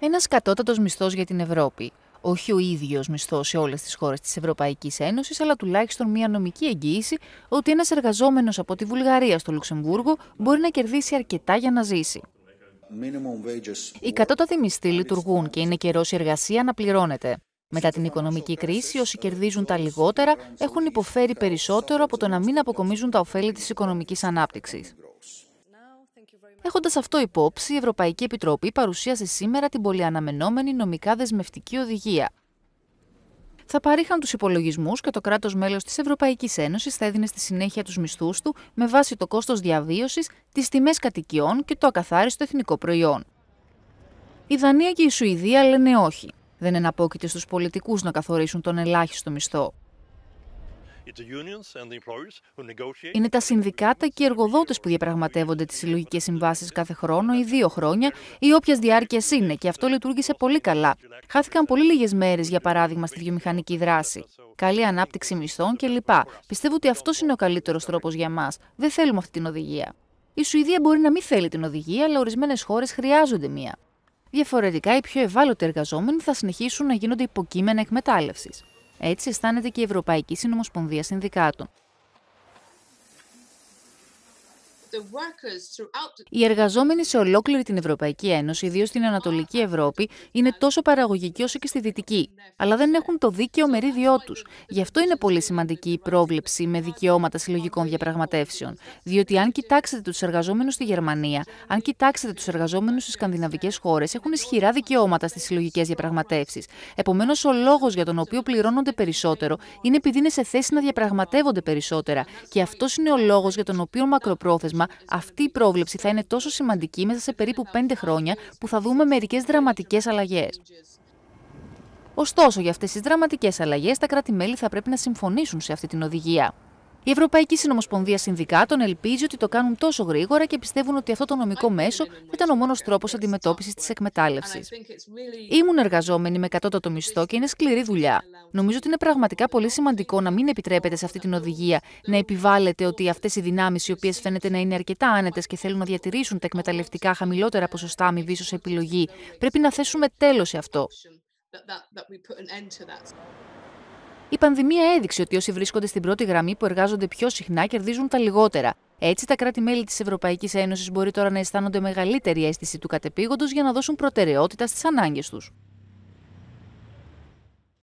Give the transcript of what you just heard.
Ένας κατώτατος μισθός για την Ευρώπη. Όχι ο ίδιος μισθός σε όλες τις χώρες της Ευρωπαϊκής Ένωσης, αλλά τουλάχιστον μια νομική εγγύηση ότι ένας εργαζόμενος από τη Βουλγαρία στο Λουξεμβούργο μπορεί να κερδίσει αρκετά για να ζήσει. Οι κατώτατοι μισθοί λειτουργούν και είναι καιρός η εργασία να πληρώνεται. Μετά την οικονομική κρίση, όσοι κερδίζουν τα λιγότερα έχουν υποφέρει περισσότερο από το να μην αποκομίζουν τα ωφέλη της οικονομικής ανάπτυξης. Έχοντας αυτό υπόψη, η Ευρωπαϊκή Επιτροπή παρουσίασε σήμερα την πολυαναμενόμενη νομικά δεσμευτική οδηγία. Θα παρήχαν τους υπολογισμούς και το κράτος μέλος της Ευρωπαϊκής Ένωσης θα έδινε στη συνέχεια τους μισθούς του με βάση το κόστος διαβίωσης, τις τιμές κατοικιών και το ακαθάριστο εθνικό προϊόν. Η Δανία και η Σουηδία λένε όχι. Δεν εναπόκειται στους πολιτικούς να καθορίσουν τον ελάχιστο μισθό. Είναι τα συνδικάτα και οι εργοδότες που διαπραγματεύονται τις συλλογικές συμβάσεις κάθε χρόνο ή δύο χρόνια ή όποιας διάρκειας είναι και αυτό λειτουργήσε πολύ καλά. Χάθηκαν πολύ λίγες μέρες, για παράδειγμα, στη βιομηχανική δράση. Καλή ανάπτυξη μισθών κλπ. Πιστεύω ότι αυτός είναι ο καλύτερος τρόπος για μας. Δεν θέλουμε αυτή την οδηγία. Η Σουηδία μπορεί να μην θέλει την οδηγία, αλλά ορισμένες χώρες χρειάζονται μία. Διαφορετικά, οι πιο ευάλωτοι εργαζόμενοι θα συνεχίσουν να γίνονται υποκείμενα εκμετάλλευσης. Έτσι αισθάνεται και η Ευρωπαϊκή Συνομοσπονδία Συνδικάτων. Οι εργαζόμενοι σε ολόκληρη την Ευρωπαϊκή Ένωση, ιδίως στην Ανατολική Ευρώπη, είναι τόσο παραγωγικοί όσο και στη Δυτική, αλλά δεν έχουν το δίκαιο μερίδιό τους. Γι' αυτό είναι πολύ σημαντική η πρόβλεψη με δικαιώματα συλλογικών διαπραγματεύσεων. Διότι αν κοιτάξετε τους εργαζόμενους στη Γερμανία, αν κοιτάξετε τους εργαζόμενους στις σκανδιναβικές χώρες, έχουν ισχυρά δικαιώματα στις συλλογικές διαπραγματεύσεις. Επομένως, ο λόγος για τον οποίο πληρώνονται περισσότερο είναι επειδή είναι σε θέση να διαπραγματεύονται περισσότερα. Και αυτός είναι ο λόγος για τον οποίο μακροπρόθεσμα αυτή η πρόβλεψη θα είναι τόσο σημαντική μέσα σε περίπου πέντε χρόνια που θα δούμε μερικές δραματικές αλλαγές. Ωστόσο, για αυτές τις δραματικές αλλαγές τα κράτη-μέλη θα πρέπει να συμφωνήσουν σε αυτή την οδηγία. Η Ευρωπαϊκή Συνομοσπονδία Συνδικάτων ελπίζει ότι το κάνουν τόσο γρήγορα και πιστεύουν ότι αυτό το νομικό μέσο ήταν ο μόνος τρόπος αντιμετώπισης της εκμετάλλευσης. Ήμουν εργαζόμενη με κατώτατο μισθό και είναι σκληρή δουλειά. Νομίζω ότι είναι πραγματικά πολύ σημαντικό να μην επιτρέπετε σε αυτή την οδηγία να επιβάλλεται ότι αυτές οι δυνάμεις, οι οποίες φαίνεται να είναι αρκετά άνετες και θέλουν να διατηρήσουν τα εκμεταλλευτικά χαμηλότερα ποσοστά αμοιβής ως επιλογή, πρέπει να θέσουμε τέλος σε αυτό. Η πανδημία έδειξε ότι όσοι βρίσκονται στην πρώτη γραμμή που εργάζονται πιο συχνά κερδίζουν τα λιγότερα. Έτσι, τα κράτη-μέλη της Ευρωπαϊκής Ένωσης μπορεί τώρα να αισθάνονται μεγαλύτερη αίσθηση του κατεπήγοντος για να δώσουν προτεραιότητα στις ανάγκες τους.